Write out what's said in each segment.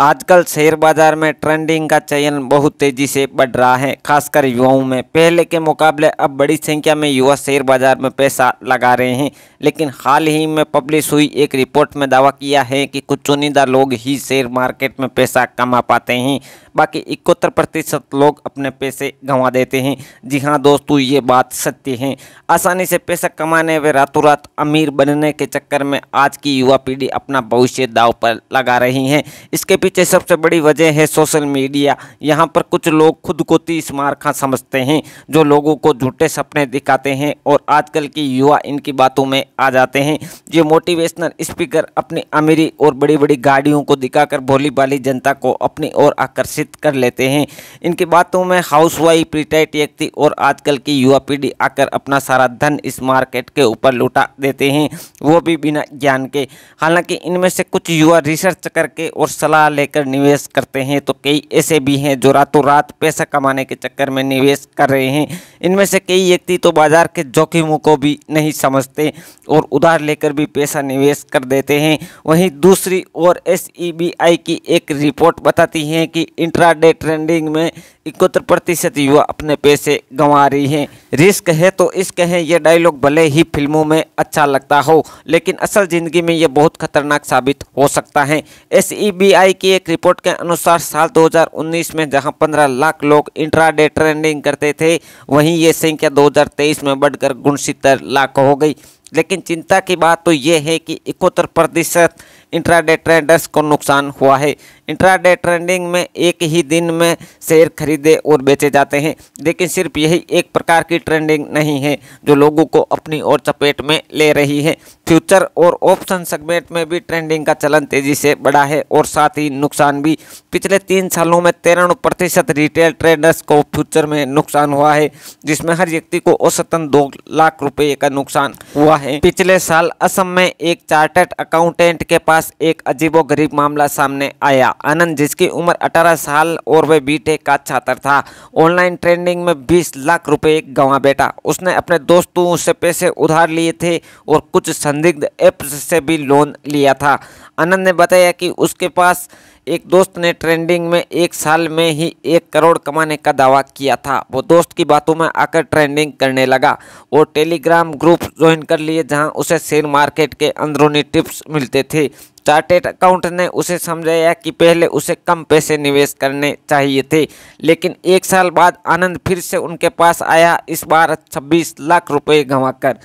आजकल शेयर बाज़ार में ट्रेंडिंग का चयन बहुत तेज़ी से बढ़ रहा है खासकर युवाओं में पहले के मुकाबले अब बड़ी संख्या में युवा शेयर बाज़ार में पैसा लगा रहे हैं लेकिन हाल ही में पब्लिश हुई एक रिपोर्ट में दावा किया है कि कुछ चुनिंदा लोग ही शेयर मार्केट में पैसा कमा पाते हैं बाकी इकहत्तर प्रतिशत लोग अपने पैसे गंवा देते हैं जी हाँ दोस्तों ये बात सत्य है आसानी से पैसा कमाने व रातों रात अमीर बनने के चक्कर में आज की युवा पीढ़ी अपना भविष्य दाव पर लगा रही है इसके पीछे सबसे बड़ी वजह है सोशल मीडिया यहाँ पर कुछ लोग खुद को तीस मार समझते हैं जो लोगों को झूठे सपने दिखाते हैं और आजकल की युवा इनकी बातों में आ जाते हैं ये मोटिवेशनल स्पीकर अपनी अमीरी और बड़ी बड़ी गाड़ियों को दिखाकर भोली भाली जनता को अपनी ओर आकर्षित कर लेते हैं इनकी बातों में हाउस वाइफ रिटायर्ड व्यक्ति और आजकल की युवा पीढ़ी आकर अपना सारा धन इस मार्केट के ऊपर लुटा देते हैं वो भी बिना ज्ञान के हालांकि इनमें से कुछ युवा रिसर्च करके और सलाह लेकर निवेश करते हैं तो कई ऐसे भी हैं जो रातों रात पैसा कमाने के चक्कर में निवेश कर रहे हैं इनमें से कई व्यक्ति तो बाजार के जोखिमों को भी नहीं समझते और उधार लेकर भी पैसा निवेश कर देते हैं वहीं दूसरी ओर एस की एक रिपोर्ट बताती है कि इंट्राडे ट्रेंडिंग में इकहत्तर प्रतिशत युवा अपने पैसे गंवा रही हैं रिस्क है तो इश्क है ये डायलॉग भले ही फिल्मों में अच्छा लगता हो लेकिन असल ज़िंदगी में ये बहुत खतरनाक साबित हो सकता है एस e की एक रिपोर्ट के अनुसार साल 2019 में जहां 15 लाख लोग इंट्राडे ट्रेंडिंग करते थे वहीं ये संख्या 2023 में बढ़कर गुणसितर लाख हो गई लेकिन चिंता की बात तो ये है कि इकहत्तर प्रतिशत इंट्राडे ट्रेंडर्स को नुकसान हुआ है इंट्राडे ट्रेंडिंग में एक ही दिन में शेयर खरीदे और बेचे जाते हैं लेकिन सिर्फ यही एक प्रकार की ट्रेंडिंग नहीं है जो लोगों को अपनी ओर चपेट में ले रही है फ्यूचर और ऑप्शन सेगमेंट में भी ट्रेंडिंग का चलन तेजी से बढ़ा है और साथ ही नुकसान भी पिछले तीन सालों में तिरानवे प्रतिशत रिटेल ट्रेडर्स को फ्यूचर में नुकसान हुआ है जिसमें हर व्यक्ति को औसतन दो लाख रुपए का नुकसान हुआ है पिछले साल असम में एक चार्टर्ड अकाउंटेंट के पास एक अजीबो गरीब मामला सामने आया आनंद जिसकी उम्र 18 साल और वह बीटेक का छात्र था ऑनलाइन ट्रेंडिंग में 20 लाख रुपए गंवा बैठा उसने अपने दोस्तों से पैसे उधार लिए थे और कुछ संदिग्ध ऐप्स से भी लोन लिया था आनंद ने बताया कि उसके पास एक दोस्त ने ट्रेंडिंग में एक साल में ही एक करोड़ कमाने का दावा किया था वो दोस्त की बातों में आकर ट्रेंडिंग करने लगा और टेलीग्राम ग्रुप ज्वाइन कर लिए जहां उसे शेयर मार्केट के अंदरूनी टिप्स मिलते थे चार्टेड अकाउंट ने उसे समझाया कि पहले उसे कम पैसे निवेश करने चाहिए थे लेकिन एक साल बाद आनंद फिर से उनके पास आया इस बार 26 लाख रुपए गंवाकर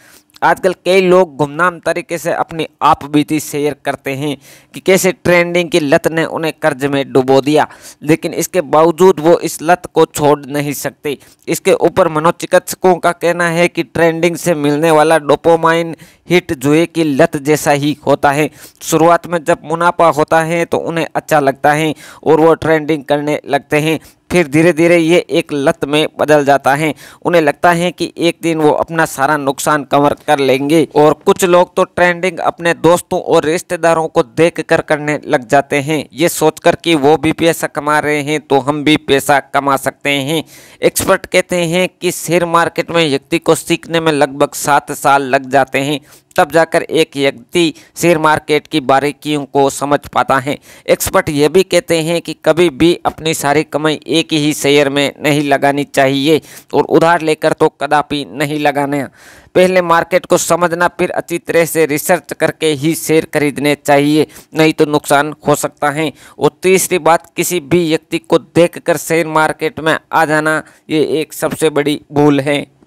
आजकल कई लोग गुमनाम तरीके से अपनी आप बीती शेयर करते हैं कि कैसे ट्रेंडिंग की लत ने उन्हें कर्ज में डुबो दिया लेकिन इसके बावजूद वो इस लत को छोड़ नहीं सकते इसके ऊपर मनोचिकित्सकों का कहना है कि ट्रेंडिंग से मिलने वाला डोपोमाइन हिट जुए की लत जैसा ही होता है शुरुआत में जब मुनाफा होता है तो उन्हें अच्छा लगता है और वो ट्रेंडिंग करने लगते हैं फिर धीरे धीरे ये एक लत में बदल जाता है उन्हें लगता है कि एक दिन वो अपना सारा नुकसान कवर कर लेंगे और कुछ लोग तो ट्रेंडिंग अपने दोस्तों और रिश्तेदारों को देख कर करने लग जाते हैं ये सोचकर कि वो भी पैसा कमा रहे हैं तो हम भी पैसा कमा सकते हैं एक्सपर्ट कहते हैं कि शेयर मार्केट में व्यक्ति को सीखने में लगभग सात साल लग जाते हैं तब जाकर एक व्यक्ति शेयर मार्केट की बारीकियों को समझ पाता है एक्सपर्ट ये भी कहते हैं कि कभी भी अपनी सारी कमाई एक ही शेयर में नहीं लगानी चाहिए और उधार लेकर तो कदापि नहीं लगाना पहले मार्केट को समझना फिर अच्छी तरह से रिसर्च करके ही शेयर खरीदने चाहिए नहीं तो नुकसान हो सकता है और तीसरी बात किसी भी व्यक्ति को देखकर शेयर मार्केट में आ जाना ये एक सबसे बड़ी भूल है